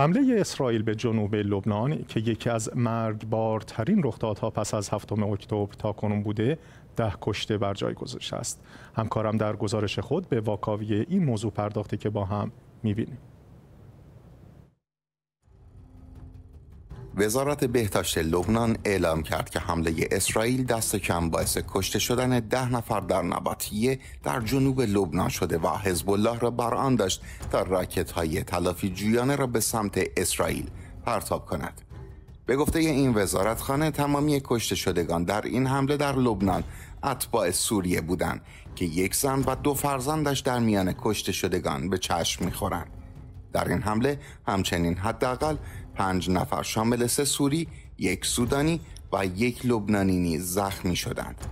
حمله اسرائیل به جنوب لبنان که یکی از مرگبارترین رخدادها پس از هفتم اکتبر تا کنون بوده ده کشته بر جای گذاشته است همکارم در گزارش خود به واکاوی این موضوع پرداخته که با هم میبینیم وزارت بهداشت لبنان اعلام کرد که حمله اسرائیل دست کم باعث کشته شدن ده نفر در نباتیه در جنوب لبنان شده و حزب الله را بر آن داشت تا راکت های تلافی جویانه را به سمت اسرائیل پرتاب کند. به گفته این وزارت خانه تمامی کشته شدگان در این حمله در لبنان اتباع سوریه بودند که یک زن و دو فرزندش در میان کشته شدگان به چشم میخورند. در این حمله همچنین حداقل پنج نفر شامل سه سوری، یک سودانی و یک لبنانی نیز زخمی شدند.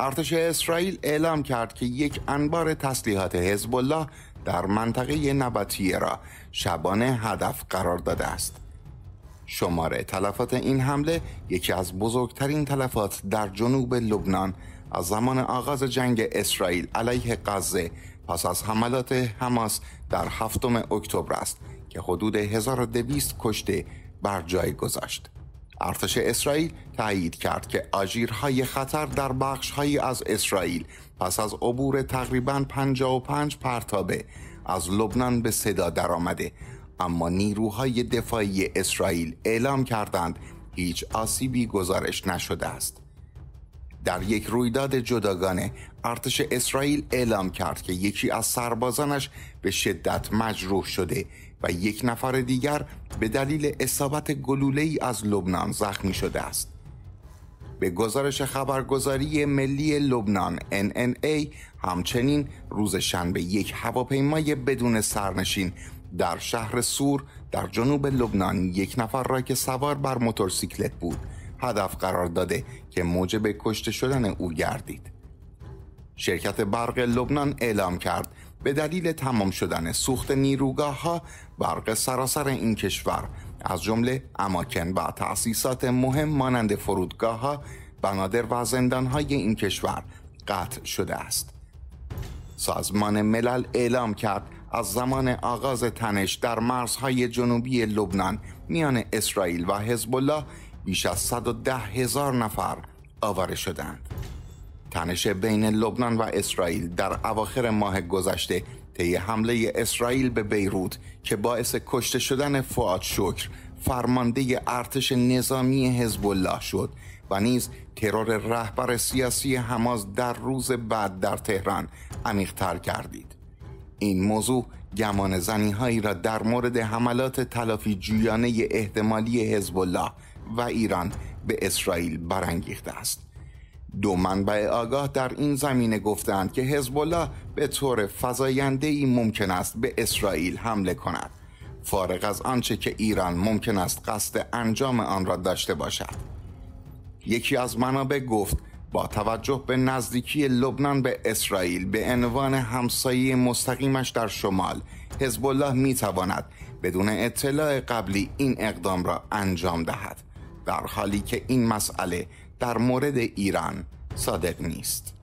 ارتش اسرائیل اعلام کرد که یک انبار تسلیحات حزب الله در منطقه نبطیه را شبانه هدف قرار داده است. شماره تلفات این حمله یکی از بزرگترین تلفات در جنوب لبنان از زمان آغاز جنگ اسرائیل علیه غزه پس از حملات حماس در هفتم اکتبر است که حدود 1200 کشته بر جای گذاشت. ارتش اسرائیل تایید کرد که آژیرهای خطر در بخشهایی از اسرائیل پس از عبور تقریبا 55 پرتابه از لبنان به صدا درآمده اما نیروهای دفاعی اسرائیل اعلام کردند هیچ آسیبی گزارش نشده است. در یک رویداد جداگانه ارتش اسرائیل اعلام کرد که یکی از سربازانش به شدت مجروح شده و یک نفر دیگر به دلیل اصابت گلوله ای از لبنان زخمی شده است. به گزارش خبرگزاری ملی لبنان NNA همچنین روز شنبه یک هواپیمای بدون سرنشین در شهر سور در جنوب لبنان یک نفر را که سوار بر موتورسیکلت بود هدف قرار داده که موجب کشته شدن او گردید. شرکت برق لبنان اعلام کرد به دلیل تمام شدن سوخت نیروگاه ها برق سراسر این کشور از جمله اماکن و تأسیسات مهم مانند فرودگاه ها بنادر و زندان های این کشور قطع شده است سازمان ملل اعلام کرد از زمان آغاز تنش در مرزهای جنوبی لبنان میان اسرائیل و حزب الله بیش از 110 هزار نفر آواره شدند تنش بین لبنان و اسرائیل در اواخر ماه گذشته طی حمله اسرائیل به بیروت که باعث کشته شدن فعاد شکر فرمانده ارتش نظامی حزب الله شد و نیز ترور رهبر سیاسی حماس در روز بعد در تهران عمیقتر کردید این موضوع گمان زنی هایی را در مورد حملات تلافی جویانه احتمالی حزب الله و ایران به اسرائیل برانگیخته است دو منبع آگاه در این زمینه گفتند که حزب الله به طور فزاینده ای ممکن است به اسرائیل حمله کند فارغ از آنچه که ایران ممکن است قصد انجام آن را داشته باشد یکی از منابع گفت با توجه به نزدیکی لبنان به اسرائیل به عنوان همسایه مستقیمش در شمال حزب الله می تواند بدون اطلاع قبلی این اقدام را انجام دهد در حالی که این مسئله در مورد ایران صادق نیست.